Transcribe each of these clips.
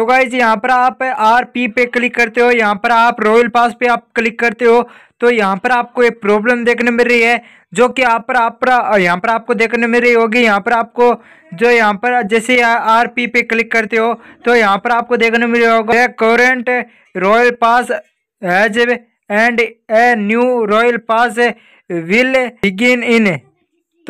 तो गाइज यहाँ पर आप आर पी पे क्लिक करते हो यहाँ पर आप रॉयल पास पे आप क्लिक करते हो तो यहाँ पर आपको एक प्रॉब्लम देखने मिल रही है जो कि यहाँ पर आप यहाँ पर आपको देखने मिल रही होगी यहाँ पर आपको जो यहाँ पर जैसे आर पी पे क्लिक करते हो तो यहाँ पर आपको देखने मिल रही होगा current royal pass has end a new royal pass will begin in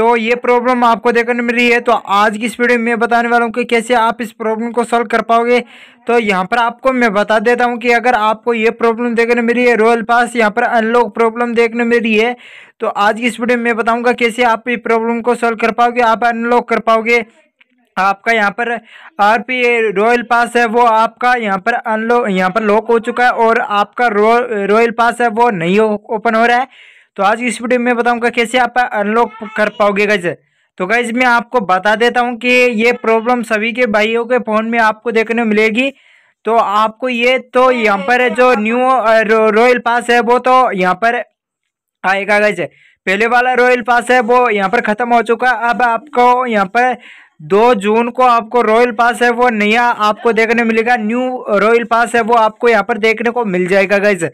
तो ये प्रॉब्लम आपको देखने मिली मिल रही है तो आज की इस वीडियो में मैं बताने वाला हूँ कि कैसे आप इस प्रॉब्लम को सॉल्व कर पाओगे तो यहाँ पर आपको मैं बता देता हूँ कि अगर आपको ये प्रॉब्लम देखने मिली है रॉयल पास यहाँ पर अनलॉक प्रॉब्लम देखने मिली है तो आज की इस वीडियो में मैं बताऊँगा कैसे आप इस प्रॉब्लम को सॉल्व कर पाओगे आप अनलॉक कर पाओगे आपका यहाँ पर आर पी रॉयल पास है वो आपका यहाँ पर अनलॉक यहाँ पर लॉक हो चुका है और आपका रॉयल पास है वो नहीं ओपन हो रहा है तो आज इस वीडियो में बताऊंगा कैसे आप अनलॉक कर पाओगे गज तो गज मैं आपको बता देता हूं कि ये प्रॉब्लम सभी के भाइयों के फ़ोन में आपको देखने मिलेगी तो आपको ये तो हाँ, यहाँ पर जो न्यू रॉयल पास है वो तो यहाँ पर आएगा गज पहले वाला रॉयल पास है वो यहाँ पर ख़त्म हो चुका अब आपको यहाँ पर दो जून को आपको रॉयल पास है वो नया आपको देखने मिलेगा न्यू रॉयल पास है वो आपको यहाँ पर देखने को मिल जाएगा गाइज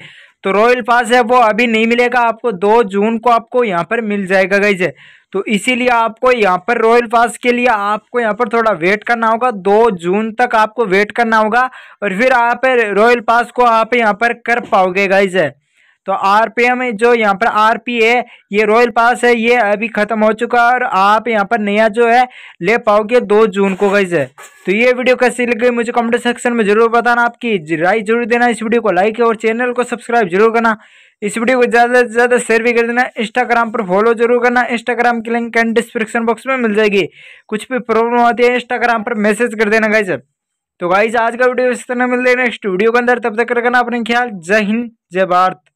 तो रॉयल पास है वो अभी नहीं मिलेगा आपको दो जून को आपको यहाँ पर मिल जाएगा गाइज तो इसीलिए आपको यहाँ पर रॉयल पास के लिए आपको यहाँ पर थोड़ा वेट करना होगा दो जून तक आपको वेट करना होगा और फिर आप रॉयल पास को आप यहाँ पर कर पाओगे गाइज तो आरपीएम जो यहाँ पर आरपी है ये रॉयल पास है ये अभी ख़त्म हो चुका है और आप यहाँ पर नया जो है ले पाओगे दो जून को गई है तो ये वीडियो कैसी लग गई मुझे कमेंट सेक्शन में ज़रूर बताना आपकी राय जरूर देना इस वीडियो को लाइक और चैनल को सब्सक्राइब जरूर करना इस वीडियो को ज़्यादा से ज़्यादा शेयर भी कर देना इंस्टाग्राम पर फॉलो जरूर करना इंस्टाग्राम की लिंक एंड डिस्क्रिप्शन बॉक्स में मिल जाएगी कुछ भी प्रॉब्लम आती है इंस्टाग्राम पर मैसेज कर देना गाइज तो गाइज आज का वीडियो इस तरह मिल रही नेक्स्ट वीडियो के अंदर तब तक करना अपने ख्याल जय हिंद जय भारत